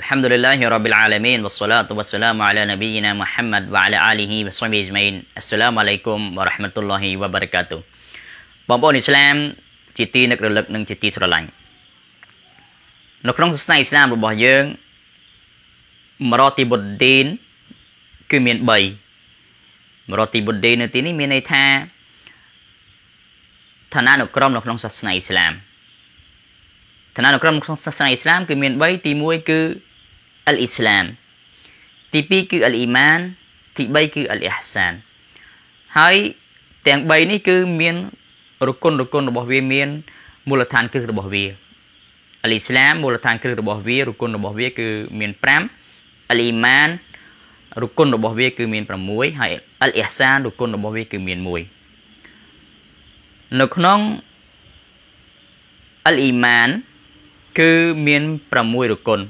الحمد لله رب العالمين والصلاة والسلام على نبينا محمد وعلى آله وصحبه أجمعين السلام عليكم ورحمة الله وبركاته បងប្អូនអ៊ីស្លាមជាទីនឹករលឹកនិងជាទីស្រឡាញ់នៅក្នុងសាសនាអ៊ីស្លាមរបស់យើងមរតិបុឌ្ឌីនគឺមាន3មរតិបុឌ្ឌីននៅទីនេះមានន័យថាឋានានុក្រមនៅក្នុងសាសនាអ៊ីស្លាមឋានានុក្រមក្នុងសាសនាអ៊ីស្លាមគឺមាន3ទី1គឺអលអ៊ីស្លាមទី2គឺអលអ៊ីម៉ានទី3គឺអលអ៊ីហ្សានហើយទាំង3នេះគឺមានរុគុណរុគុណរបស់វាមានមូលដ្ឋានគ្រឹះរបស់វាអលអ៊ីស្លាមមូលដ្ឋានគ្រឹះរបស់វារុគុណរបស់វាគឺមាន5អលអ៊ីម៉ានរុគុណរបស់វាគឺមាន6ហើយអលអ៊ីហ្សានរុគុណរបស់វាគឺមាន1នៅក្នុងអលអ៊ីម៉ានគឺមាន6រុគុណ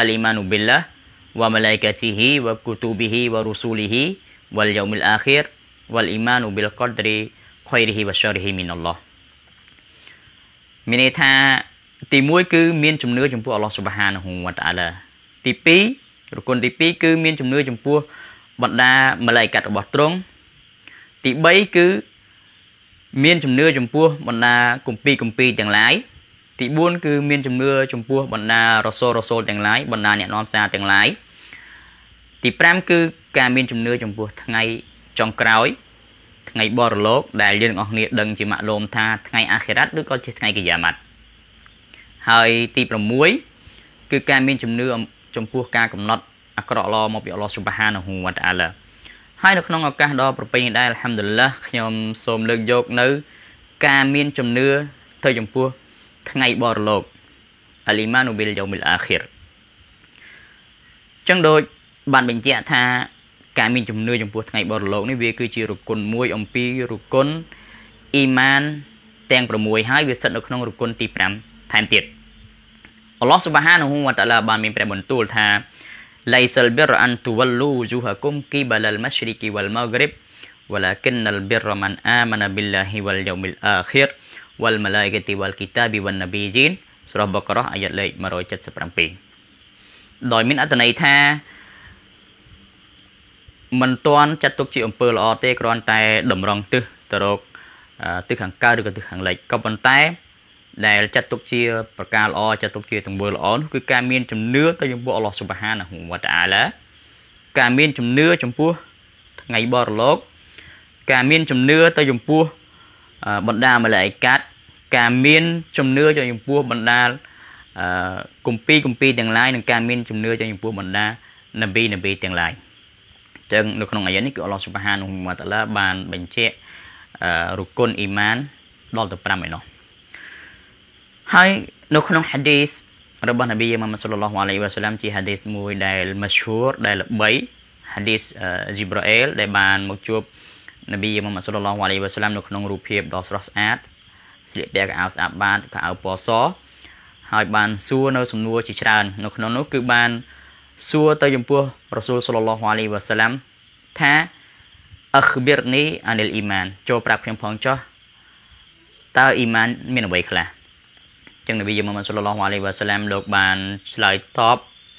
al-imanu billah wa malaikatihi wa kutubihi wa rusulihi wal yaumil akhir wal imanu bil qadri khairihi wa syarrihi min Allah មានន័យថាទី1គឺមានជំនឿចំពោះអល់ឡោះសុបហានហូវតាឡាទី2រគុណទី2គឺមានជំនឿចំពោះបណ្ដាម៉ាឡៃកាត់របស់ទ្រង់ទី3គឺមានជំនឿចំពោះបណ្ដាគម្ពីរគម្ពីរទាំងឡាយទី4គឺមានជំនឿចំពោះបណ្ដារសូលរសូលទាំងឡាយបណ្ដាអ្នកនាំសារទាំងឡាយទី5គឺការមានជំនឿចំពោះថ្ងៃចុងក្រោយ ថ្ងៃបរលោកដែលយើងទាំងអស់គ្នាដឹងជាម៉ាក់លោមថាថ្ងៃអាខិរ៉ាត់ឬក៏ជាថ្ងៃកិយាម៉ាត់ហើយទី6គឺការមានជំនឿចំពោះការកំណត់អាក្រក់ល្អមកពីអល់ឡោះស៊ុបហានហ៊ូវតអាឡាហើយនៅក្នុងឱកាសដ៏ប្រពៃនេះដែរអัลហាំឌុលឡាខ្ញុំសូមលើកយកនៅ ការមានជំនឿទៅចំពោះថ្ងៃបរលោកអាលីម៉ានូប៊ីលយ៉ូមីលអាខិរចឹងដូចបានបញ្ជាក់ថាការមានជំនឿចំពោះថ្ងៃបរលោកនេះវាគឺជារុគុណមួយអំពីរុគុណអ៊ីម៉ាន ទាំង6ហើយវាស្ថិតនៅក្នុងរុគុណទី5ថែមទៀតអល់ឡោះស៊ុបហានហ៊ូវតាឡាបាន មានព្រះបន្ទូលថា ليس البر أن تولوا وجوهكم قبل المشرق والمغرب ولكن البر من آمن بالله واليوم الآخر វលម៉ាឡាយកាទីវលគីតាប៊ីវណ្ណប៊ីជីនស្រះបកករ៉ះអាយ៉ាត់លេខ177ដោយមានអត្ថន័យថាមិនទាន់ចាត់ទុកជាអំពើល្អទេគ្រាន់តែតម្រង់ទិសទៅរកទិសខាងកើតឬក៏ទិសខាងលិចក៏ប៉ុន្តែ ដែលចាត់ទុកជាប្រការល្អចាត់ទុកជាទង្វើល្អនោះគឺការមានជំនឿទៅចំពោះអល់ឡោះស៊ុបហានវតាអាឡាការមានជំនឿចំពោះថ្ងៃបរលោកការមានជំនឿទៅចំពោះបណ្ដាមលែកកាត់ការមាន ជំនឿចំពោះបណ្ដាគម្ពីរគម្ពីរទាំងឡាយនិងការមាន ជំនឿចំពោះបណ្ដានប៊ីនប៊ីទាំងឡាយចឹងនៅក្នុងអាយ៉ានេះគឺអល់ឡោះស៊ុបហានហ៊ូវតាឡាបានបញ្ជាក់រុគុនអ៊ីម៉ានដល់ទៅ5ឯណោះហើយនៅក្នុងហាឌីសរបស់នប៊ីយ៉ាម៉ាម៉ាត់សុលឡោះអាឡៃវ៉ាសាឡាំជាហាឌីសមួយដែលមឈូរដែលល្បីហាឌីសជីប្រាអែលដែលបានមកជួបនប៊ីមុហម្មាត់សុលឡោះអាឡៃវ៉ាសាឡាមនៅក្នុងរូបភាពដ៏ស្រស់ស្អាតស្លៀកពាក់កៅអៅស្អាតបាតកៅអៅពណ៌សហើយបានសួរនៅសំណួរជាច្រើន នៅក្នុងនោះ គឺបានសួរទៅចំពោះរ៉ាស៊ូលសុលឡោះអាឡៃវ៉ាសាឡាមថាអខបិរនីអានិលអ៊ីម៉ានចូលប្រាប់ខ្ញុំផងចុះតើអ៊ីម៉ាន មានអ្វីខ្លះឹងនប៊ីយមមសុលឡោះអាឡៃវ៉ាសាឡាមលោកបានឆ្លើយតប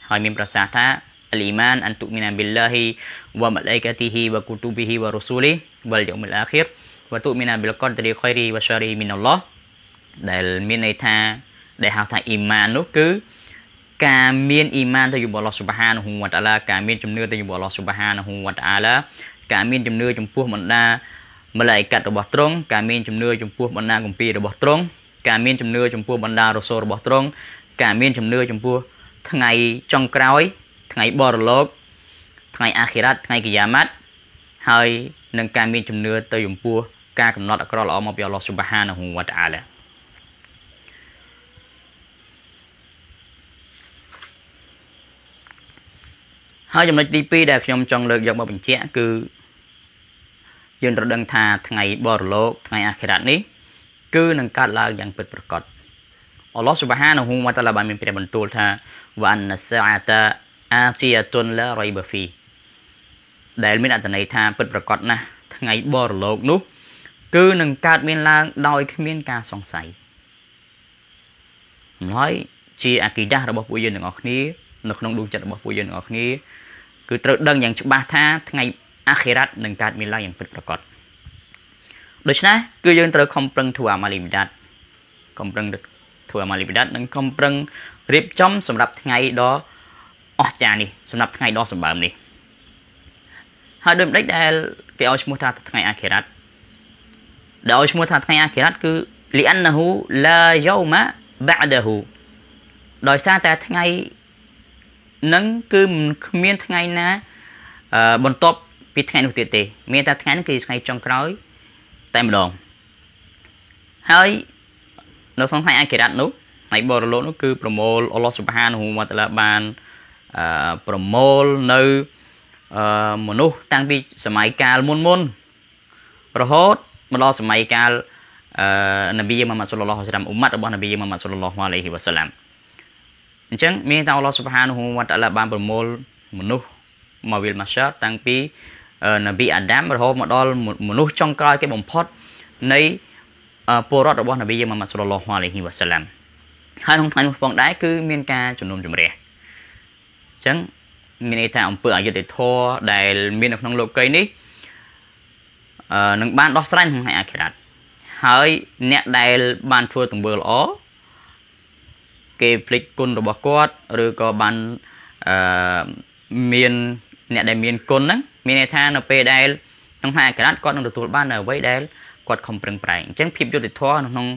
ហើយមានប្រសាសន៍ថាអលីម៉ានអន្តុមីណាប៊ីឡាហ៊ីវ៉ាម៉ាឡៃកាទីហ៊ីវ៉ាគូទូប៊ីហ៊ីវ៉ារូស៊ូលី wal yaumil akhir wa tu'mina bil qadri khairi wa syarri min Allah ដែលមានន័យថាដែលហៅថាអ៊ីម៉ាននោះគឺការមានអ៊ីម៉ានទៅជាមួយ Allah Subhanahu wa ta'ala ការមានជំនឿទៅជាមួយ Allah Subhanahu wa ta'ala ការមានជំនឿចំពោះបណ្ដាម្លាយកាត់របស់ទ្រង់ការមានជំនឿចំពោះបណ្ដាគម្ពីររបស់ទ្រង់ការមានជំនឿចំពោះបណ្ដារសូលរបស់ទ្រង់ការមានជំនឿចំពោះថ្ងៃចុងក្រោយថ្ងៃបរលោកថ្ងៃអាខិរ៉ាត់ថ្ងៃកិយាម៉ាត់ហើយនិងការមានជំនឿទៅចំពោះការកំណត់អាក្រក់ល្អមកពីអល់ឡោះស៊ុបហានហ៊ូវតាអាឡាហើយចំណុចទី2ដែលខ្ញុំចង់លើកយកមកបញ្ជាក់គឺយើងត្រូវដឹងថាថ្ងៃបរលោកថ្ងៃអាខិរ៉ាត់នេះ គឺនឹងកើតឡើងយ៉ាងពិតប្រាកដអល់ឡោះស៊ុបហានហ៊ូវតាអាឡាបានមានព្រះបន្ទូលថាវ៉ានសាអាតាអាទីយ៉ាតុនឡារៃបាហ្វីដែលមានអត្ថន័យថាពិតប្រាកដណាស់ថ្ងៃ បរលោកនោះ គឺនឹងកើតមានឡើងដោយ គ្មានការសង្ស័យម្ល៉េះជាអាគីដាស់របស់ពួកយើងទាំងអស់គ្នានៅក្នុងដួងចិត្តរបស់ពួកយើងទាំងអស់គ្នាគឺត្រូវដឹងយ៉ាងច្បាស់ថាថ្ងៃអាខិរ៉ាត់នឹងកើតមានឡើងយ៉ាងពិតប្រាកដដូច្នេះគឺយើងត្រូវខំប្រឹងធ្វើអាម៉ាលីមីដាត់ខំប្រឹងធ្វើអាម៉ាលីមីដាត់និងខំប្រឹងរៀបចំ សម្រាប់ថ្ងៃដ៏អស្ចារ្យនេះសម្រាប់ថ្ងៃដ៏សម្បើមនេះហើយដូចម្ដេចដែលគេឲ្យឈ្មោះថាថ្ងៃអាខិរ៉ាត់ដែលឲ្យឈ្មោះថាថ្ងៃអាខិរ៉ាត់គឺ li'annahu la yawma ba'dahu ដោយសារតែថ្ងៃនឹងគឺមិនគ្មានថ្ងៃណាបន្ទាប់ពីថ្ងៃនោះទៀតទេ មានតែថ្ងៃនេះគឺថ្ងៃចុងក្រោយតែម្ដងហើយនៅក្នុងថ្ងៃអាគិរ៉ាត់នោះថ្ងៃបរលោកនោះ គឺប្រមូលអល់ឡោះសុបហានហូវតាឡាបានប្រមូលនៅអឺមនុស្សតាំងពីសម័យកាលមុនមុនរហូតមកដល់សម័យកាលអឺនប៊ីមុហាម៉ាត់សុលឡោះអាឡៃហ៊ីវ៉ាសាឡាមអ៊ុម៉ាត់របស់នប៊ីមុហាម៉ាត់សុលឡោះអាឡៃហ៊ីវ៉ាសាឡាមអញ្ចឹងមានតាអល់ឡោះស៊ុបហានូហ៊ូវ៉ាតាឡាបានប្រមូល មនុស្សមកវិលម៉ាសាតាំងពីនប៊ីអាដាម រហូតមកដល់មនុស្សចុងក្រោយគេបំផុតនៃពលរដ្ឋរបស់នប៊ីមុហាម៉ាត់សុលឡោះអាឡៃហ៊ីវ៉ាសាឡាមហើយក្នុងថ្ងៃនោះផងដែរគឺមាន ការជំនុំជម្រះអញ្ចឹងមានន័យថាអំពើអយុត្តិធម៌ដែល មាននៅក្នុងលោកីយ៍នេះអឺនឹងបានដោះស្រាយក្នុងថ្ងៃអាខិរ៉ាត់ហើយអ្នកដែលបានធ្វើទង្វើល្អគេភ្លេចគុណរបស់គាត់ឬក៏បានអឺមានអ្នកដែលមានគុណហ្នឹងមានន័យថានៅពេលដែលក្នុងថ្ងៃអាក្រក់គាត់នឹងទទួលបាននៅអ្វីដែលគាត់ខំប្រឹងប្រែងអញ្ចឹងភាពយុត្តិធម៌នៅក្នុង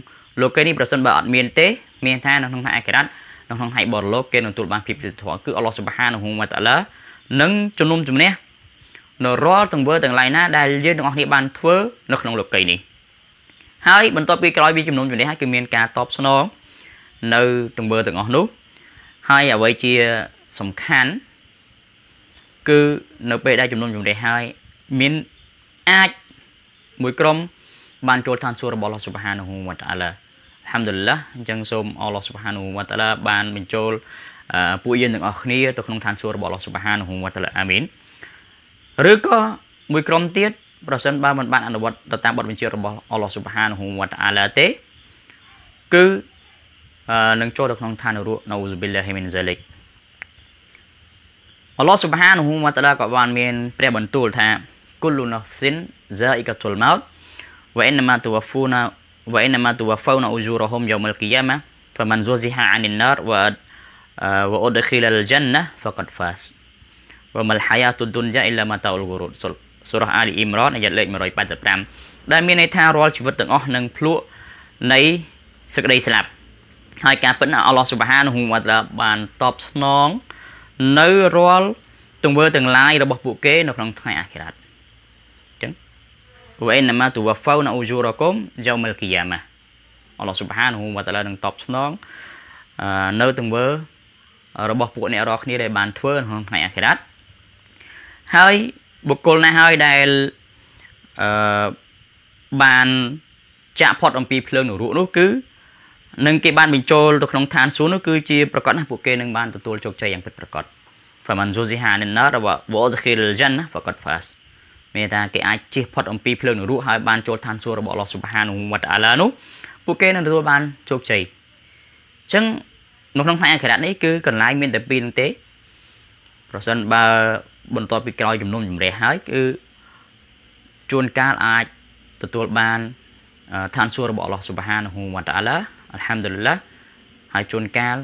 លោកីនេះប្រសិនបើអត់មានទេមានថានៅក្នុងថ្ងៃអាក្រក់នៅក្នុងថ្ងៃបរលោកគេនឹងទទួលបានភាពយុត្តិធម៌គឺអល់ឡោះស៊ុបហានហ៊ូវតាឡានឹងជំនុំជម្នះនៅរាល់ទង្វើទាំងឡាយណាដែលយើងទាំងអស់គ្នាបានធ្វើនៅក្នុងលោកីនេះហើយបន្ទាប់ពីក្រោយពីជំនុំជម្នះហើយគឺមាន ការតបស្នងនៅទង្វើទាំងអស់នោះហើយអ្វីជាសំខាន់គឺនៅពេលដែលជំនុំជម្រះហើយមានអាចមួយក្រុមបានចូលឋានសួគ៌របស់ Allah Subhanahu wa Ta'ala ហាំឌុលឡាអញ្ចឹងសូមអល់ឡោះស៊ុបហានូវតាឡាបានបញ្ចូលពួកយើងទាំងអស់គ្នាទៅក្នុងឋានសួគ៌របស់អល់ឡោះស៊ុបហានូវតាឡាអាមីនឬក៏មួយក្រុមទៀតប្រសិនបើមិនបានអនុវត្តទៅតាមបទបញ្ជារបស់អល់ឡោះស៊ុបហានូវតាឡាទេគឺនឹងចូលទៅក្នុងឋាននរកនៅប៊ីឡាហ៊ីមីនហ្សាលិកអល់ឡោះស៊ុបហានូវតាឡាក៏បានមានព្រះបន្ទូលថាគុលលូណាហ្វសិនហ្សាអ៊ីកាតុលម៉ោតវ៉ៃអិនម៉ាតវ៉ាហ្វូណា وإنما توفون أجورهم يوم القيامة فمن زوزها عن النار وأدخل الجنة فقد فاز وما الحياة الدنيا إلا متاع الغرور សូរ៉ាអាលីអ៊ីមរ៉នអាយ៉ាលេខ185ដែលមានន័យថារាល់ជីវិតទាំងអស់នឹងភ្លក់នៃសេចក្តីស្លាប់ហើយការពិតណាអល់ឡោះស៊ុបហានហ៊ូវតាបានតបស្នងនៅរាល់ទង្វើទាំងឡាយរបស់ពួកគេនៅក្នុងថ្ងៃអាខិរ៉ាត់វ៉ៃណាម៉ាទូវ៉ាហ្វោណាអ៊ូជូរ៉ាគុំយូមិលគីយ៉ាម៉ាអល់ឡោះស៊ុបហានហ៊ូវតាឡានឹងតបស្នងនៅទាំងវើរបស់ពួកអ្នករាល់គ្នាដែលបានធ្វើក្នុងថ្ងៃអាខិរ៉ាត់ហើយបុគ្គលណាហើយដែលអឺបានចាក់ផុតអំពីភ្លើងនរកនោះគឺនឹងគេបានបញ្ចូលទៅក្នុងឋានសួគ៌នោះគឺជាប្រកាសណាពួកគេនឹងបានទទួលជោគជ័យយ៉ាងពិតប្រាកដ فمن زوزها عن النار وأدخل الجنة فقد فاز មានថាគេអាចជៀសផុតអំពីភ្លើងនរកហើយបានចូលឋានសួគ៌របស់អល់ឡោះស៊ុបហានុវតាឡានោះពួកគេនឹងទទួលបានជោគជ័យអញ្ចឹងនៅក្នុងផ្នែកអាខិរៈនេះគឺកន្លែងមានតែពីរនឹងទេ ប្រសិនបើបន្ទាប់ពីក្រោយជំនុំជម្រះហើយគឺជួនកាលអាចទទួលបានឋានសួគ៌របស់អល់ឡោះស៊ុបហានុវតាឡាអัลហាំឌុលឡាហើយជួនកាល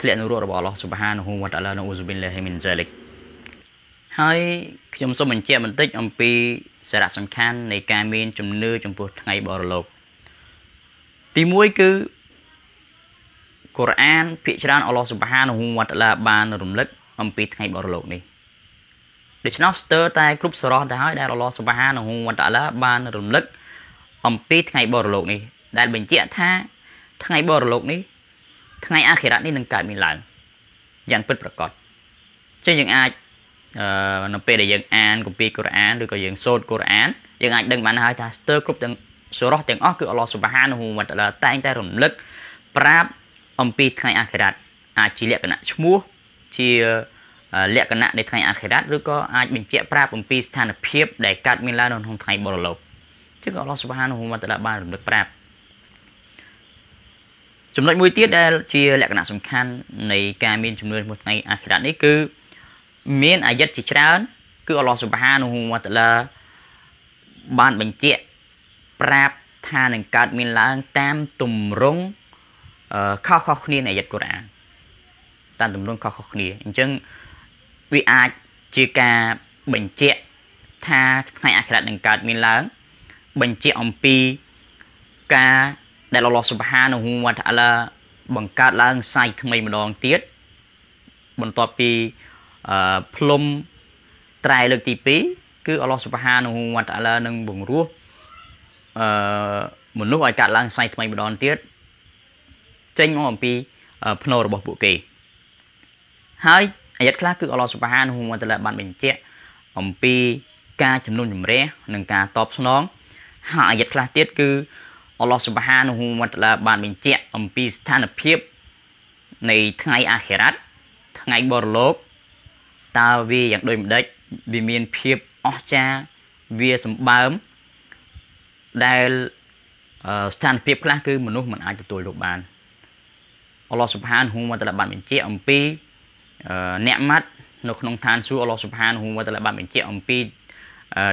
ធ្លាក់នរករបស់អល់ឡោះស៊ុបហានុវតាឡានៅអ៊ូស៊ុប៊ីនឡាហ៊ីមីនហ្សាលិកហើយខ្ញុំសូមបញ្ជាក់បន្តិចអំពីសារៈសំខាន់នៃការមានជំនឿចំពោះថ្ងៃបរលោក ទី1គឺកូរ៉ានភាគច្រើនអល់ឡោះសុបហានហូវតឡាបាន រំលឹក អំពី ថ្ងៃ បរលោកនេះដូច្នោះស្ទើរតែគ្រប់សរោះទៅហើយដែលអល់ឡោះសុបហានហូវតឡាបានរំលឹកអំពីថ្ងៃបរលោកនេះ ដែលបញ្ជាក់ថា ថ្ងៃបរលោកនេះថ្ងៃអាខិរៈនេះនឹងកើតមានឡើងយ៉ាងពិតប្រាកដចឹងយើងអាចនៅពេលដែលយើងអានគម្ពីរកូរ៉ានឬក៏យើងសូត្រកូរ៉ានយើងអាចដឹងបានហើយថាស្ទើរគ្រប់ទាំងសូរ៉ោះទាំងអស់គឺអល់ឡោះស៊ុបហានហ៊ូវតាឡាតែងតែរំលឹកប្រាប់អំពីថ្ងៃអាខិរ៉ាត់អាចជាលក្ខណៈឈ្មោះ ជាលក្ខណៈនៃថ្ងៃអាខិរ៉ាត់ឬក៏អាចបញ្ជាក់ប្រាប់អំពីស្ថានភាព ដែលកើតមានឡើងនៅក្នុងថ្ងៃបរលោកជាអល់ឡោះស៊ុបហានហ៊ូវតាឡាបានរំលឹកប្រាប់ចំណុចមួយទៀតដែលជាលក្ខណៈសំខាន់នៃការមានចំនួនមួយថ្ងៃអាខិរ៉ាត់នេះគឺមានអាយិតជាច្រើនគឺអល់ឡោះស៊ុបហានូវវតាឡាបានបញ្ជាក់ប្រាប់ថានឹងកើតមានឡើងតាមទម្រង់ខុសៗគ្នានៃអាយិតកូរ៉ានតាមទម្រង់ខុសៗគ្នាអញ្ចឹងវាអាចជាការបញ្ជាក់ថាថ្ងៃអាខិរៈនឹងកើតមានឡើងបញ្ជាក់អំពី ការដែលអល់ឡោះស៊ុបហានូវវតាឡាបង្កើតឡើងសាយថ្មីម្ដងទៀតបន្ទាប់ពីផ្លុំត្រៃលើកទី2គឺអល់ឡោះសុបហានហ៊ូវតាឡានឹងបង្រោះអឺមនុស្សឲ្យកាត់ឡើងស្វ័យថ្មីម្ដងទៀតចេញមកអំពីភ្នោរបស់ពួកគេហើយអាយ័តខ្លះគឺអល់ឡោះសុបហានហ៊ូវតាឡាបានបញ្ជាក់អំពីការជំនុំជម្រះនិងការតបស្នង ហើយអាយ័តខ្លះទៀតគឺអល់ឡោះសុបហានហ៊ូវតាឡាបានបញ្ជាក់អំពីស្ថានភាពនៃថ្ងៃអាខិរ៉ាត់ថ្ងៃបរលោកតើវាយ៉ាងដូចម្ដេចវាមានភាពអស្ចារ្យវាសម្បើមដែលស្ថានភាពខ្លះគឺមនុស្សមិនអាចទទួលយកបានអល់ឡោះសុបហានហ៊ូវតាឡាបានបញ្ជាក់អំពីអ្នកម៉ាត់នៅក្នុងឋានសួគ៌អល់ឡោះសុបហានហ៊ូវតាឡាបានបញ្ជាក់អំពី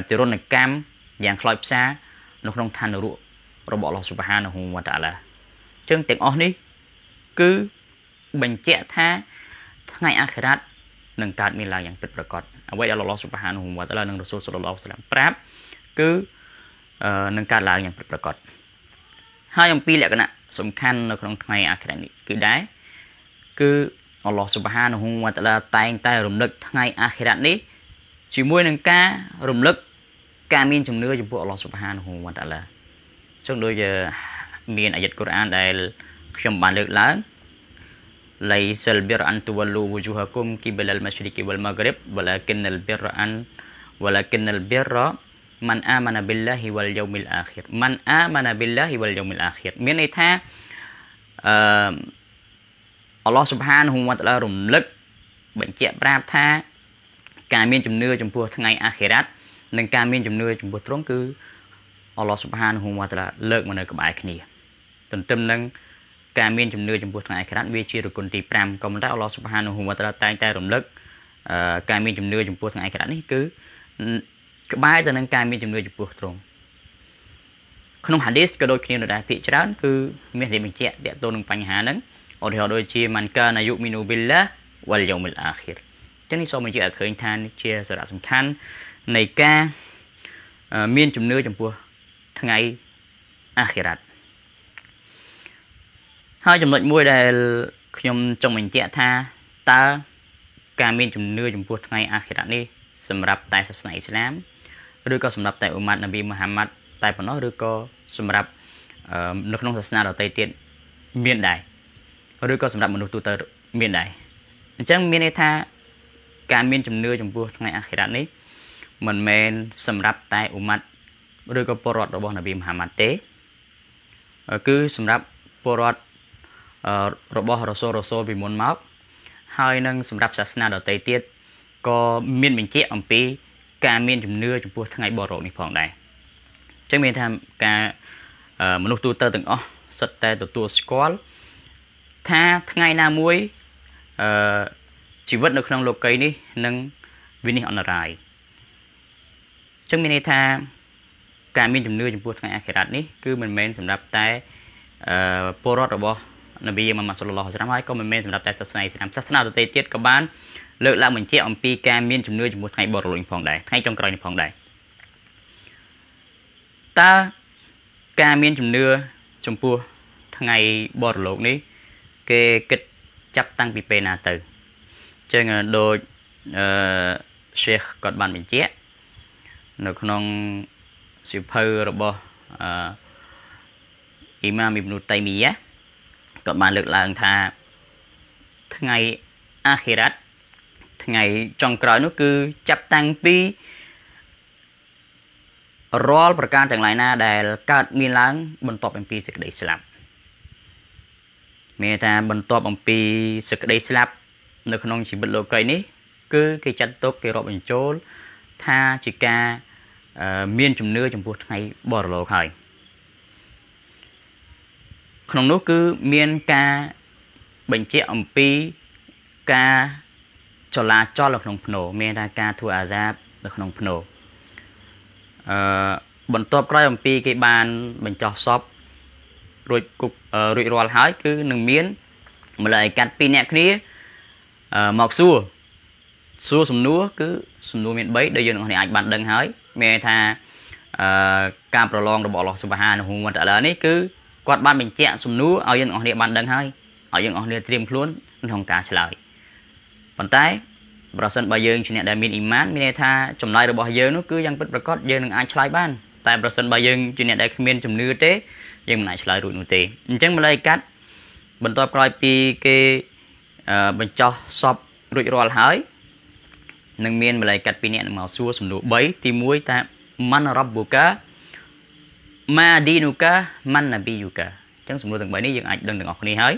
ទិរណកម្មយ៉ាងខ្លោចផ្សានៅក្នុងឋាននរករបស់អល់ឡោះសុបហានហ៊ូវតាឡាចឹងទាំងអស់នេះគឺបញ្ជាក់ថាថ្ងៃអាខិរ៉ាត់នឹងកើតមានឡើងយ៉ាងពិតប្រាកដអ្វីដែលលោកឡោះសុបហានុវត្តឡានឹងរសូលសុលឡោះសឡាមប្រាប់គឺនឹងកើតឡើងយ៉ាងពិតប្រាកដហើយអំពីលក្ខណៈសំខាន់នៅក្នុងថ្ងៃអាខិរនេះគឺដែរគឺអល់ឡោះសុបហានុវត្តឡាតែងតែ រំលឹក ថ្ងៃអាខិរនេះជាមួយនឹងការរំលឹក ការមានជំនឿចំពោះអល់ឡោះសុបហានុវត្តឡាចឹងដូចមានអាយត្តកូរ៉ានដែល ខ្ញុំបានលើកឡើង ليس البر أن تولوا وجوهكم قبل المشرق والمغرب ولكن البر أن ولكن البر من آمن بالله واليوم الآخر من آمن بالله واليوم الآخر មានន័យថាអឺអល់ឡោះសុបហានហ៊ូវតាឡារំលឹកបញ្ជាក់ប្រាប់ថា ការមានជំនឿចំពោះថ្ងៃអាខិរ៉ាត់និងការមានជំនឿចំពោះទ្រង់គឺអល់ឡោះសុបហានហ៊ូវតាឡាលើកមកនៅក្បែរគ្នា ទន្ទឹមនឹងការមានជំនឿចំពោះថ្ងៃអាខិរ៉ាត់វាជារុគុណទី5ក៏ប៉ុន្តែអល់ឡោះសុបហានូហ៊ូវតាឡាតែងតែរំលឹកការមានជំនឿចំពោះថ្ងៃអាខិរ៉ាត់នេះគឺក្បែរទៅនឹងការមានជំនឿចំពោះទ្រង់ក្នុងហាឌីសក៏ដូចគ្នានៅដែរភាគច្រើនគឺមានរៀបបញ្ជាក់ទាក់ទងនឹងបញ្ហាហ្នឹងឧទាហរណ៍ដូចជាម៉ាន់កាណាយុមីនូប៊ីឡាវលយូមីលអាខិរចឹងនេះសូមបញ្ជាក់ឲ្យឃើញថានេះជាសារៈសំខាន់នៃការមានជំនឿចំពោះថ្ងៃអាខិរ៉ាត់ហើយចំណុចមួយដែលខ្ញុំចង់បញ្ជាក់ថាតើការមានជំនឿចំពោះថ្ងៃអាខិរៈនេះសម្រាប់តែសាសនាអ៊ីស្លាមឬក៏សម្រាប់តែអ៊ុម៉ាត់នប៊ីមូហាម៉ាត់តែប៉ុណ្ណោះឬក៏សម្រាប់នៅក្នុងសាសនាដទៃទៀតមានដែរឬក៏សម្រាប់មនុស្សទូទៅមានដែរអញ្ចឹងមានន័យថាការមានជំនឿចំពោះថ្ងៃអាខិរៈនេះ មិនមែនសម្រាប់តែអ៊ុម៉ាត់ឬក៏ពលរដ្ឋរបស់នប៊ីមូហាម៉ាត់ទេគឺសម្រាប់ពលរដ្ឋរបស់រសូលរសូលពីមុនមកហើយនឹងសម្រាប់សាសនាដទៃទៀតក៏មានបញ្ជាក់អំពី ការមាន ជំនឿចំពោះថ្ងៃ បរិរោគនេះផងដែរចឹងមានថាការមនុស្សទូទៅទាំងអស់សិតតែទទួលស្គាល់ថាថ្ងៃណាមួយអឺជីវិតនៅក្នុងលោកីយ៍នេះនឹងវិនិច្ឆ័យអនរាយចឹងមានន័យថាការមានជំនឿចំពោះថ្ងៃអាខិរ៉ាត់នេះគឺមិនមែនសម្រាប់តែអឺពលរដ្ឋរបស់នប៊ីយើងមកសុលឡោះស្រាមហើយក៏មិនមែនសម្រាប់តែសាសនាអ៊ីស្លាមសាសនាដទៃទៀតក៏បាន លើកឡើងបញ្ជាក់អំពីការមានជំនឿជាមួយថ្ងៃបរិលុញផងដែរថ្ងៃចុងក្រោយនេះផងដែរតើការមានជំនឿចំពោះថ្ងៃបរិលោកនេះគេគិតចាប់តាំងពីពេលណាទៅចឹងដូចអឺ Sheikh គាត់បានបញ្ជាក់នៅក្នុងសិភៅរបស់អឺ Imam Ibn Taymiyyah ក៏បានលើកឡើងថាថ្ងៃអាខិរ៉ាត់ថ្ងៃចុងក្រោយនោះគឺចាប់តាំងពីរាល់ប្រការទាំងឡាយណាដែលកើតមានឡើង បន្ទាប់អំពីសេចក្តីស្លាប់មានថាបន្ទាប់អំពីសេចក្តីស្លាប់ នៅក្នុងជីវិតលោកីនេះគឺ គេចាត់ទុកគេរាប់បញ្ចូលថាជាការមាន ជំនឿចំពោះថ្ងៃបរលោកហើយ។ក្នុងនោះគឺមានការបញ្ជាក់អំពីការចលាចលនៅក្នុង ភ្នោមានថាការធ្វើអាដាបនៅក្នុងភ្នោអឺបន្ទាប់ក្រោយ អំពីគេបាន បញ្ចោះសពរួចគប់រួចរាល់ហើយ គឺនឹងមានម្លេះកាត់ពីរអ្នកគ្នាមកសួរសួរសំណួរគឺសំណួរមាន3ដែលយើងអ្នកអាច បានដឹងហើយ មានថាអឺការប្រឡងរបស់អល់ឡោះសុបហានហ៊ូវតាឡានេះគឺគាត់បានបញ្ជាក់សំណួរឲ្យយើងអស់គ្នាបានដឹងហើយឲ្យយើងអស់គ្នាត្រៀមខ្លួនក្នុងការឆ្លើយប៉ុន្តែ ប្រសិនបើយើងជាអ្នកដែលមានអ៊ីម៉ានមានន័យថាចម្លើយរបស់យើងនោះគឺយ៉ាងពិតប្រាកដយើងនឹងអាចឆ្លើយបានតែប្រសិនបើយើងជាអ្នកដែលគ្មានជំនឿទេយើងមិនអាចឆ្លើយរួចនោះទេអញ្ចឹងម្លេះកាត់បន្ទាប់ក្រោយពីគេបញ្ចោះសពរួចរាល់ហើយនឹងមានម្លេះកាត់ពីអ្នកនឹងមកសួរសំណួរ3ទី1តាម៉ាន់រ៉ាប់បូកាម៉ាឌីនូកាម៉ាន់ណាប៊ីយូកាអញ្ចឹងសំណួរទាំង3នេះយើងអាចដឹងទាំងអស់គ្នាហើយ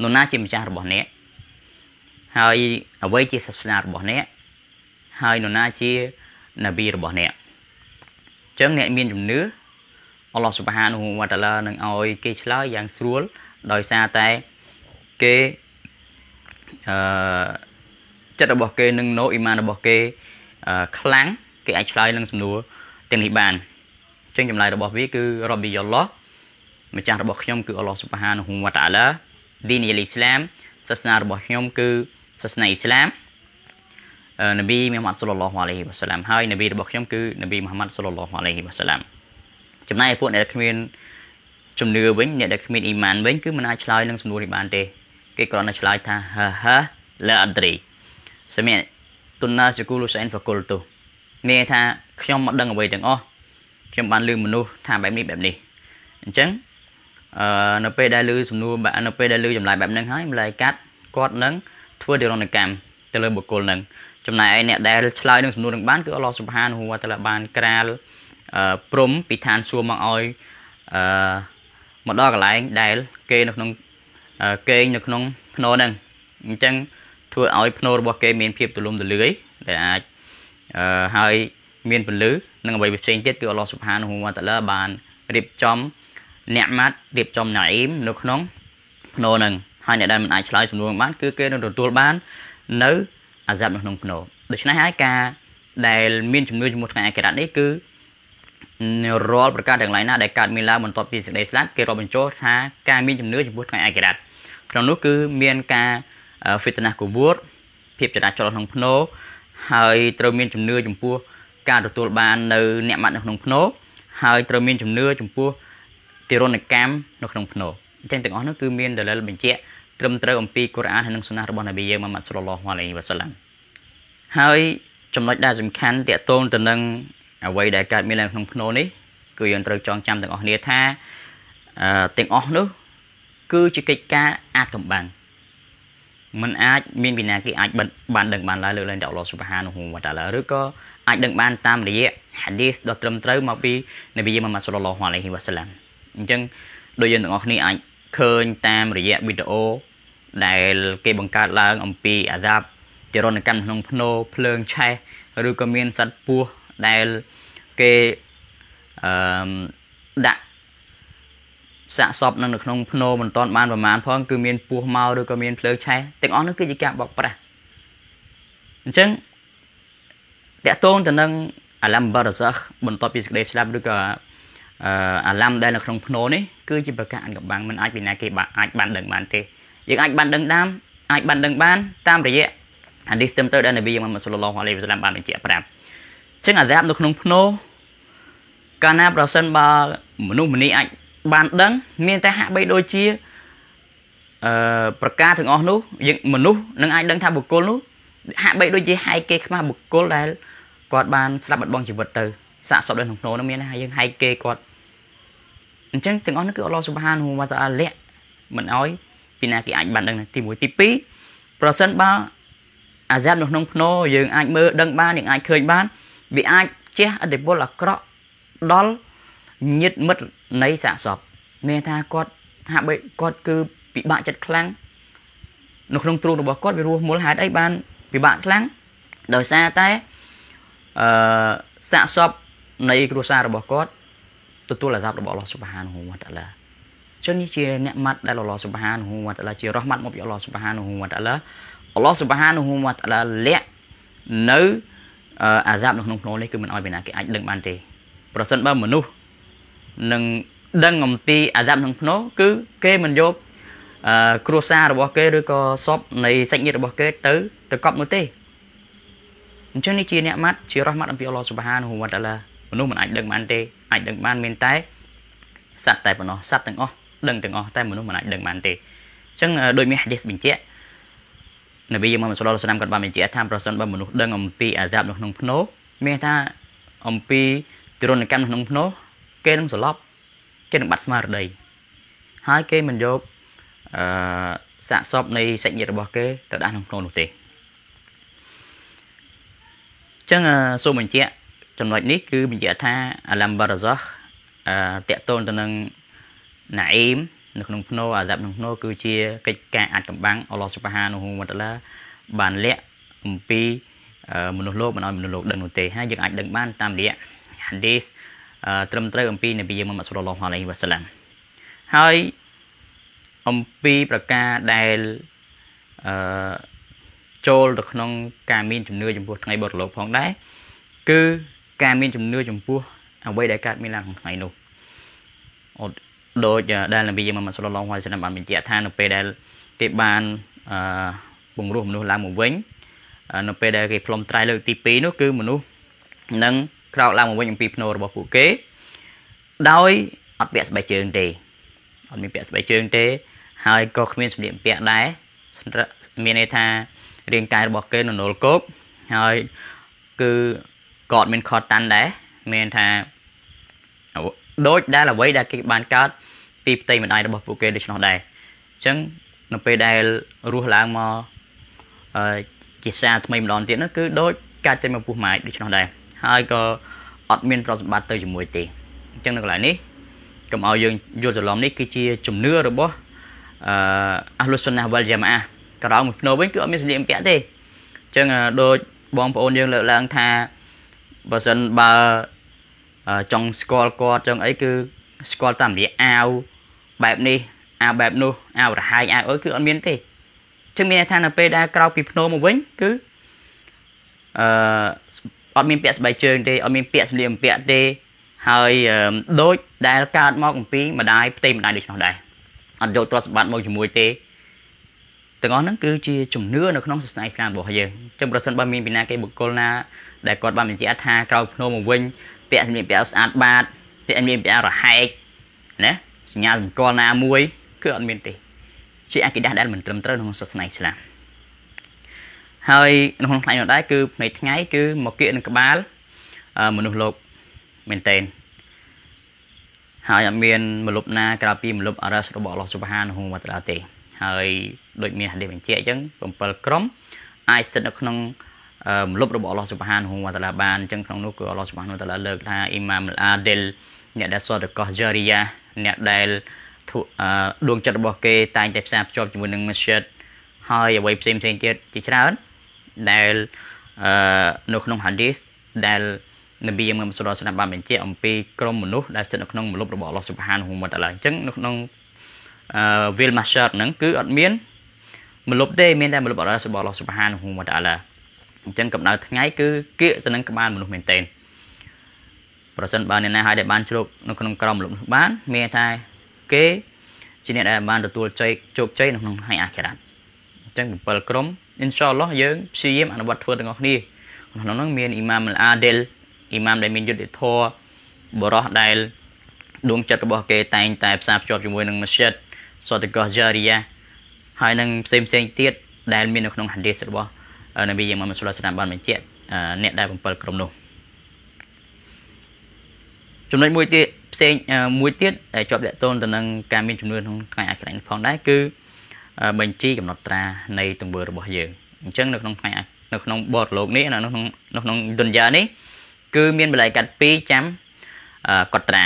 នរណាជាម្ចាស់របស់អ្នកហើយអ្វីជាសាសនារបស់អ្នកហើយនរណាជាណាប៊ីរបស់អ្នកអញ្ចឹងអ្នកមានជំនឿអល់ឡោះសុបហានូវតាឡានឹងឲ្យគេឆ្លើយយ៉ាងស្រួល ដោយសារតែគេអឺចិត្តរបស់គេនិងណូអ៊ីម៉ានរបស់គេខ្លាំងគេអាចឆ្លើយនឹងសំណួរទាំងនេះបានទាំងចម្លើយរបស់វាគឺរ៉ាប៊ីយ៉ាឡោះម្ចាស់របស់ខ្ញុំគឺអល់ឡោះស៊ុបហានហ៊ូវតាអាឡាឌីនីអ៊ីស្លាមសាសនារបស់ខ្ញុំគឺសាសនាអ៊ីស្លាមនប៊ីមូហាម៉ាត់សុលឡោះអាឡៃហ៊ីវ៉ាសាឡាមហើយនប៊ីរបស់ខ្ញុំគឺនប៊ីមូហាម៉ាត់សុលឡោះអាឡៃហ៊ីវ៉ាសាឡាមចំណែកឯពួកអ្នកដែលគ្មានជំនឿវិញអ្នកដែលគ្មានអ៊ីម៉ានវិញគឺមិនអាចឆ្លើយនឹងសំណួរនេះបានទេគេគ្រាន់តែឆ្លើយថាហាហាឡាអត្រីសម្រាប់ទុនណាសគូលូសអិនហ្វាកូលតូមានថា ខ្ញុំមិនដឹងអ្វីទាំងអស់ខ្ញុំបានលើមនុស្សថាបែបនេះបែបនេះអញ្ចឹងអឺនៅពេលដែលលើសំណួរនៅពេលដែលលើចម្លើយបែបហ្នឹងហើយម្លាយកាត់គាត់នឹងធ្វើទិរណកម្មទៅលើបុគ្គលនឹងចំណែកឯអ្នកដែលឆ្លើយនឹងសំណួរនឹងបានគឺអល់ឡោះសុបហានហូវតាឡាបាន ក្រាលព្រំពីឋានសួគ៌មកឲ្យអឺមកដល់កន្លែងដែល គេនៅក្នុងគេងនៅក្នុងភ្នរហ្នឹងអញ្ចឹង ធ្វើឲ្យភ្នររបស់គេមានភាពទូលំទូលាយដែលអាចអឺហើយមានពលឺនិងអ្វីផ្សេងទៀតគឺអល់ឡោះស៊ុបហានហ៊ូវតាឡាបានរៀបចំ អ្នកម៉ាត់រៀបចំណៃអ៊ីមនៅក្នុងភ្នោនឹងហើយអ្នកដែលមិនអាចឆ្លើយសំណួរបានគឺគេនឹងទទួលបាន នៅ អាសាប់នៅក្នុងភ្នោដូច្នេះហើយការដែលមានជំនឿជាមួយថ្ងៃអាខិរ៉ាត់នេះគឺរាល់ប្រការទាំងឡាយណាដែលកើតមានឡើងបន្ទាប់ពីសេចក្តីស្លាប់គេរាប់បញ្ចូលថាការមានជំនឿចំពោះថ្ងៃអាខិរ៉ាត់ក្នុងនោះគឺមានការហ្វីតណាស់កូបួតភាពចរាចរក្នុងភ្នោហើយត្រូវមានជំនឿចំពោះការទទួលបាននៅអ្នកម៉ាត់នៅក្នុងភ្នោហើយត្រូវមានជំនឿចំពោះទិរណកម្មនៅក្នុងភ្នោអញ្ចឹងទាំងអស់នោះគឺមាន ដលិលបញ្ជាក់ត្រឹមត្រូវអំពីកូរ៉ានហើយនិងសុណារបស់នប៊ីយើងម៉ាម៉ាត់សុលឡោះអាឡៃវ៉ាសាឡាំហើយចំណុចដែលសំខាន់តាក់ទងទៅនឹង អ្វីដែលកើតមាននៅក្នុងភ្នោនេះគឺយើងត្រូវចងចាំទាំងអស់គ្នាថាទាំងអស់នោះគឺជាកិច្ចការអាចកំបាំងมันអាចមានពីណាគេអាចបានដឹងបានឡើយលើកឡើងដល់អល់ឡោះស៊ុបហានហ៊ូវតាឡាឬក៏អាចដឹងបានតាមរយៈ hadith ដ៏ត្រឹមត្រូវមកពីនប៊ីមុហាម៉ាត់សុលឡោះអាឡៃហ៊ីវ៉ាសាឡាមអញ្ចឹងដូចយើងទាំងអស់គ្នាអាចឃើញតាមរយៈវីដេអូដែលគេ បង្កើតឡើង អំពីអាដាប់ចរន្តកម្មក្នុង ភ្នោភ្លើងឆេះឬក៏មានសត្វពស់ដែលគេអឺដាក់សាក់សពនៅក្នុងភ្នោមិនតាន់បានប្រមាណផងគឺមានពស់មកឬក៏មានភ្លើងឆេះទាំងអស់នោះគឺជាការបោកប្រាស់អញ្ចឹងតកតងទៅនឹងអាឡាំបារសាសបន្ទាប់ពីសេចក្តីស្លាប់ឬក៏អាឡាំដែលនៅក្នុងភ្នោនេះគឺជាប្រកាសអានកម្បាំងមិនអាចពីណាគេអាចបានដឹងបានទេយើងអាចបានដឹងតាមអាចបានដឹងបាន តាមរយៈអាឌីសទៅដែលនប៊ីមុហាម៉ាត់សុលឡោះអាឡៃវ៉ាសាឡាមបានបញ្ជាក់ប្រាប់អញ្ចឹងអាសាប់នៅក្នុងភ្នោកាលណាប្រសិនបើមនុស្សម្នាអាចបានដឹង មានតែហាក់បីដូចជាអឺប្រការទាំងអស់នោះយើងមនុស្សនឹងអាចដឹង ថាបុគ្គលនោះហាក់បីដូចជាហាយគេខ្មាស់បុគ្គលដែលគាត់បានស្លាប់បាត់បង់ជីវិតទៅសាកសពនៅក្នុងភ្នំនោះមានហើយយើងហែកគេគាត់អញ្ចឹងទាំងអស់នោះគឺអល់ឡោះស៊ុបហានហ៊ូវតាអាលាមិនអោយពីណាគេអាចបានដឹងទី1ទី2ប្រសិនបើអាសាបនៅក្នុងភ្នំយើងអាចមើលដឹងបានយើងអាចឃើញបានវាអាចជះអតិពលអាក្រក់ដល់ញាតមិត្តនៃសាកសពមានថាគាត់ហាក់បីគាត់គឺពិបាកចិត្តខ្លាំងនៅក្នុងទ្រូងរបស់គាត់វារស់មូលហេតុអីបានពិបាកខ្លាំងដោយសារតែអឺសាកសពនៃ គ្រួសាររបស់គាត់ទទួលអាស័ព្ទរបស់អល់ឡោះស៊ុបហានហូវតាឡាចឹងនេះជាអ្នកម៉ាត់ដែលអល់ឡោះស៊ុបហានហូវតាឡាជារ៉ហ្មាត់មកពីអល់ឡោះស៊ុបហានហូវតាឡាអល់ឡោះស៊ុបហានហូវតាឡាលាក់នៅអាស័ព្ទនៅក្នុងភ្នំនេះគឺមិនអោយពីណាគេអាចដឹងបានទេ ប្រសិនបើមនុស្សនឹងដឹងអំពី អាស័ព្ទក្នុងភ្នំគឺគេមិនយកគ្រួសាររបស់គេឬក៏សពនៃសាច់ញាតិរបស់គេទៅទៅកប់នោះទេអញ្ចឹងនេះជាអ្នកម៉ាត់ជារ៉ះម៉ាត់អំពីអល់ឡោះសុបហានហូវតាឡាមនុស្សមិនអាចដឹងបានទេអាចដឹងបានមានតែសត្វតែប៉ុណ្ណោះសត្វទាំងអស់ដឹងទាំងអស់តែមនុស្សមិនអាចដឹងបានទេអញ្ចឹងដោយមានហាឌីសបញ្ជាក់នប៊ីយមមសលឡោះសាឡាមគាត់បានបញ្ជាក់ថាប្រសិនបើមនុស្សដឹងអំពីអាសាប់នៅក្នុងភ្នោមានថាអំពីទរណកម្មក្នុងភ្នោគេនឹងសន្លប់គេនឹងបាត់ស្មារតីហើយគេមិនយកអឺសាកសពនៃសេចក្តីរបស់គេទៅដាក់ក្នុងភ្នោនោះទេចឹងសូមបញ្ជាក់ចំណុចនេះគឺបញ្ជាក់ថា អាឡាំបារ៉ាសោះអឺតកតូនទៅនឹងណាអ៊ីមនៅក្នុងភ្នោអាដាប់ក្នុងភ្នោគឺជាកិច្ចការអាចកម្បាំងអល់ឡោះស៊ុបហានូហ៊ូវតាឡាបានលាក់អំពីមនុស្សលោកមិនឲ្យមនុស្សលោកដឹងនោះទេហើយយើងអាចដឹងបាន តាមរយៈហាឌីសត្រឹមត្រូវអំពីនប៊ីយើងមុហាម៉ាត់សុលឡោះអាឡៃហ៊ីវ៉ាសាឡាំហើយអំពីប្រការដែលអឺចូលទៅក្នុងការមានជំនឿចំពោះថ្ងៃបរលោកផងដែរគឺការមានជំនឿចំពោះអ្វីដែលកើតមានឡើងក្នុងថ្ងៃនោះអត់ដូចដែលនប៊ីយើងមកសុលឡងហើយសិនបានបញ្ជាក់ថានៅពេលដែលគេបានអឺពង្រោះមនុស្សឡើងមកវិញនៅពេលដែលគេផ្លុំត្រៃលើកទី2នោះគឺមនុស្សនឹងក្រោកឡើងមកវិញអំពីភ្នូររបស់ពួកគេដោយអត់ពាក់ស្បែកជើងទេអត់មានពាក់ស្បែកជើងទេ ហើយក៏គ្មានសម្លៀកបំពាក់ដែរមានន័យថារាងកាយរបស់គេននោលគោបហើយគឺក៏អត់មានខត់តាន់ដែរមានថាដូចដែលអ្វីដែលគេបានកើតពីផ្ទៃម្ដាយរបស់ពួកគេដូច្នោះដែរអញ្ចឹងនៅពេលដែលរស់ឡើងមកអឺជាសាថ្មីម្ដងទៀតនោះគឺដូចកើតចេញមកពោះម៉ាយដូច្នោះដែរហើយក៏អត់មានប្រសម្បត្តិទៅជាមួយទេអញ្ចឹងនៅកន្លែងនេះកុំឲ្យយើងយល់ច្រឡំនេះគឺជាជំនឿរបស់អឺអះលុសុនណាវលជាម៉ាកដោងមួយភ្នោវិញគឺអត់មានសម្លៀកបំពាក់ទេអញ្ចឹងដូចបងប្អូនយើងលើកឡើងថាបើសិនបើចង់ស្គាល់គាត់ចង់អីគឺស្គាល់តាមរយៈអាវបែបនេះអាវបែបនោះអាវរហែកអាវអីគឺអត់មានទេអញ្ចឹងមានន័យថានៅពេលដែលក្រោកពីភ្នោមកវិញគឺអឺអត់មានពាក់ស្បែកជើងទេអត់មានពាក់សម្លៀកបំពាក់ទេហើយដូចដែលកើតមកអំពីម្ដាយផ្ទៃម្ដាយដូច្នោះដែរអត់យកទ្រព្យសម្បត្តិមកជាមួយទេទាំងអស់ហ្នឹងគឺជាជំនឿនៅក្នុងសាសនាអ៊ីស្លាមរបស់យើងចឹងប្រសិនបើមានពីណាគេបុគ្គលណាដែលគាត់បានបញ្ជាក់ថាក្រោយភ្នំមកវិញពាក់សម្លៀកបំពាក់ស្អាតបាតពាក់សម្លៀកបំពាក់រហែកណាសញ្ញាសម្គាល់ណាមួយគឺអត់មានទេ ជាអាគីដាដែលមិនត្រឹមត្រូវក្នុងសាសនាអ៊ីស្លាមហើយនៅក្នុងផ្នែកនោះដែរគឺផ្នែកថ្ងៃគឺមកគៀកនឹងក្បាលមនុស្សលោកមែនតេនហើយអត់មានមលុបណាក្រៅពីមលុបអរ៉ាសរបស់អល់ឡោះស៊ុបហានហូវតាឡាទេហើយដូចមាសនេះបញ្ជាក់អញ្ចឹង7ក្រុមអាចស្ថិតនៅក្នុងមលុបរបស់អល់ឡោះស៊ុបហានហូវតាឡាបានអញ្ចឹងក្នុងនោះគឺអល់ឡោះស៊ុបហានតាឡាលើកថាអ៊ីម៉ាមអាដិលអ្នកដែលសតកោះជារីយ៉ាអ្នកដែលដួងចិត្តរបស់គេតែងតែផ្សារភ្ជាប់ជាមួយនឹងមស្ជីតហើយអ្វីផ្សេងផ្សេងទៀតជាច្រើនដែលនៅក្នុងហាឌីសដែលនប៊ីយើងសូលស្នាប់បានបញ្ជាក់អំពីក្រុមមនុស្សដែលស្ថិតនៅក្នុងមលុបរបស់អល់ឡោះស៊ុបហានហូវតាឡាអញ្ចឹងនៅក្នុងវិលម៉ាសាតហ្នឹងគឺអត់មានមិនលុបទេមានតែមិនលុបអរ៉ារបស់ឡោះសុបហានហូវតាឡាអញ្ចឹងកម្ដៅថ្ងៃ គឺគៀកទៅនឹងក្បាលមនុស្សមែនទែនប្រសិនបើអ្នកណាឲ្យដែលបានជ្រោកនៅក្នុងក្រមលុបនោះបានមានតែគេជាអ្នកដែលបានទទួលជ័យជោគជ័យនៅក្នុងថ្ងៃអាខិរ៉ាត់អញ្ចឹង7ក្រុមអ៊ីនសាអល់ឡោះយើងព្យាយាមអនុវត្តធ្វើទាំងអស់គ្នាក្នុងនោះមានអ៊ីម៉ាមអលអាដិលអ៊ីម៉ាមដែលមានយុទ្ធធរបរោះដែលដួងចិត្តរបស់គេតែងតែផ្សារភ្ជាប់ជាមួយនឹងមស្ជីតសតកោះជារីយ៉ាហើយនឹងផ្សេងផ្សេងទៀតដែលមាននៅក្នុងហាឌីសរបស់នប៊ីយើងមកសុលសាឡាមបានបញ្ជាក់អ្នកដែល7ក្រុមនោះចំណុចមួយទៀតផ្សេងមួយទៀតដែលជាប់ទាក់ទងទៅនឹងការមានចំនួនក្នុងថ្ងៃអាខិរនេះផងដែរគឺបញ្ជីកំណត់ត្រានៃទង្វើរបស់យើងអញ្ចឹងនៅក្នុងថ្ងៃនៅក្នុងបតលោកនេះនៅក្នុងនៅក្នុងឌុនយ៉ានេះ គឺមានបល័យកាត់2ចាំកត់ត្រា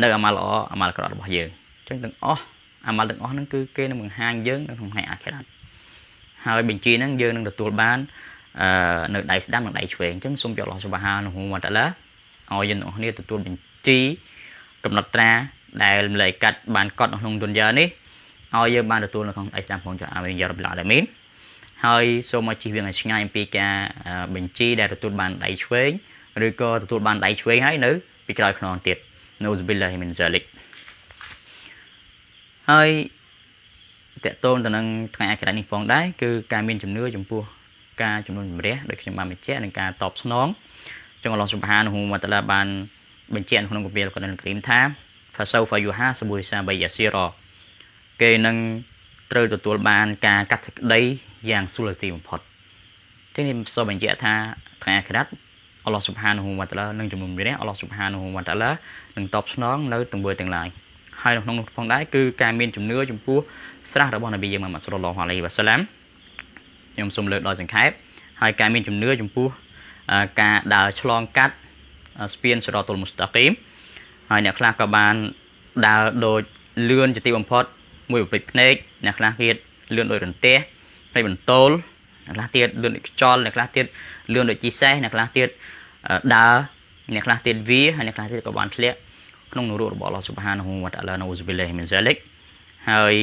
នៅអាម៉ាល់ល្អអាម៉ាល់អាក្រក់របស់យើងអញ្ចឹងទាំងអស់អាម៉ាល់ទាំងអស់ហ្នឹងគឺគេនឹងបង្ហាញយើងនៅក្នុងផ្នែកអាខិរ៉ាត់ហើយបញ្ជីហ្នឹងយើងនឹងទទួលបានអឺនៅដៃស្ដាំនិងដៃឆ្វេងអញ្ចឹងសូមយកលោះសុបហានហូវតឡាឲ្យយើងទាំងអស់គ្នាទទួលបញ្ជីកំណត់ត្រាដែលមលែកកាត់បានកត់នៅក្នុងទុនយ៉ានេះឲ្យយើងបានទទួលនៅក្នុងដៃស្ដាំផងចុះអាមីនយ៉ារ៉ាប់ឡាអាមីនហើយសូមមកជិះវាងឲ្យឆ្ងាយអំពីការបញ្ជីដែលទទួលបានដៃឆ្វេងឬក៏ទទួលបានដៃឆ្វេងហើយនៅ ពីក្រោយខ្នងទៀត نوز بالله من ذلك ហើយតកតូនទៅនឹងថ្ងៃអក្សរនេះផងដែរគឺការមានជំនឿចំពោះការចំនួនជំរះដោយខ្ញុំបានបញ្ជាក់នឹងការតបស្នងចឹងអឡោះសុភានុហូមតឡាបានបញ្ជាក់ក្នុងគម្ពីរកណ្ដាលក្រីមថា fasawfa yuhasabu hisabai yasira គេនឹងត្រូវទទួលបានការកាត់សេចក្តីយ៉ាងស្រួលទីបំផុតចឹងនេះសូមបញ្ជាក់ថាថ្ងៃអាក្រិតអឡោះសុភានុហូមតឡានឹងជំនុំរះអឡោះសុភានុហូមតឡានឹងតបស្នងនៅទាំងមួយទាំងឡាយហើយនៅក្នុងនោះផងដែរគឺការមានជំនឿចំពោះស្រះរបស់នប៊ីយើងម៉ាម៉ាត់សុលឡោះអាឡៃវ៉ាសាឡាមខ្ញុំសូមលើកដល់សង្ខេបហើយការមានជំនឿចំពោះការដើរឆ្លងកាត់ស្ពានសរតុលមូស្តាគីមហើយអ្នកខ្លះក៏បានដើរដូចលឿនជាទីបំផុត មួយប្រភេទភ្នែកអ្នកខ្លះទៀតលឿនដូចរន្ទះភ្នែកបន្ទោលអ្នកខ្លះទៀតលឿនដូចខ្យល់អ្នកខ្លះទៀតលឿនដូចជីសេះអ្នកខ្លះទៀតដើរអ្នកខ្លះទៀតវាហើយអ្នកខ្លះទៀតក៏បានធ្លាក់ក្នុងនរោរបស់អល់ឡោះស៊ុបហានហ៊ូវតាឡាណូស៊ូប៊ីលេហ៊ីមីនសាលិកហើយ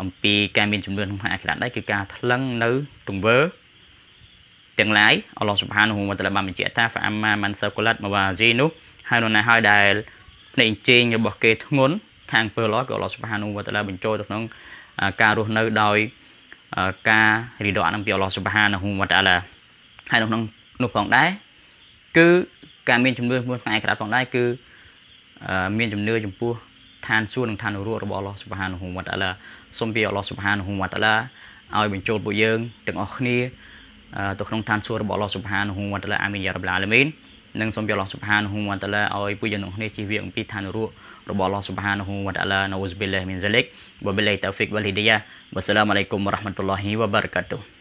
អំពីការមានចំនួនក្នុងផ្នែកអាក្រានដែរគឺការថ្លឹងនៅទង្វើទាំងឡាយអល់ឡោះស៊ុបហានហ៊ូវតាឡាបានបញ្ជាក់ថាហ្វាអាម៉ាម៉ាន់សាកូឡាត់ម៉ាវ៉ាជីនោះហើយនោះណាហើយដែលនៃអញ្ជើញរបស់គេធ្ងន់ខាងអំពើល្អគឺអល់ឡោះស៊ុបហានហ៊ូវតាឡាបញ្ចូលទៅក្នុងការរស់នៅដោយការរីដរនឹងពីអល់ឡោះស៊ុបហានហ៊ូវតាឡាហើយនៅក្នុងនោះផងដែរគឺការមានចំនួនមួយផ្នែកអាក្រានផងដែរគឺមានជំនឿចំពោះឋានសួគ៌និងឋាននរករបស់អល់ឡោះស៊ុបហានហ៊ូវ៉ាតាឡាសូមពីអល់ឡោះស៊ុបហានហ៊ូវ៉ាតាឡាឲ្យបញ្ចូលពួកយើងទាំងអស់គ្នាទៅក្នុងឋានសួគ៌របស់អល់ឡោះស៊ុបហានហ៊ូវ៉ាតាឡាអាមីនយ៉ារ៉ាប់ឡាអាមីននិងសូមពីអល់ឡោះស៊ុបហានហ៊ូវ៉ាតាឡាឲ្យពួកយើងទាំងគ្នាជៀសវាងអំពីឋាននរករបស់ Allah Subhanahu wa taala nauzubillah min zalik wa billahi taufiq wal hidayah wassalamu alaikum warahmatullahi wabarakatuh